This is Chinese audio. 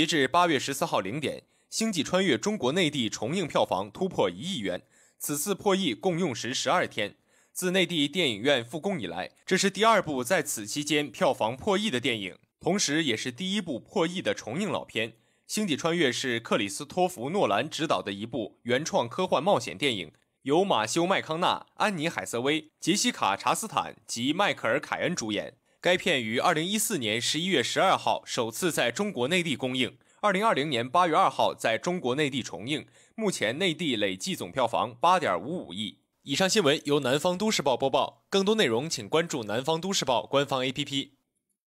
截至八月十四号零点，《星际穿越》中国内地重映票房突破一亿元，此次破亿共用时十二天。自内地电影院复工以来，这是第二部在此期间票房破亿的电影，同时也是第一部破亿的重映老片。《星际穿越》是克里斯托弗·诺兰执导的一部原创科幻冒险电影，由马修·麦康纳、安妮·海瑟薇、杰西卡·查斯坦及迈克尔·凯恩主演。该片于二零一四年十一月十二号首次在中国内地公映，二零二零年八月二号在中国内地重映。目前内地累计总票房八点五五亿。以上新闻由南方都市报播报，更多内容请关注南方都市报官方 A P P。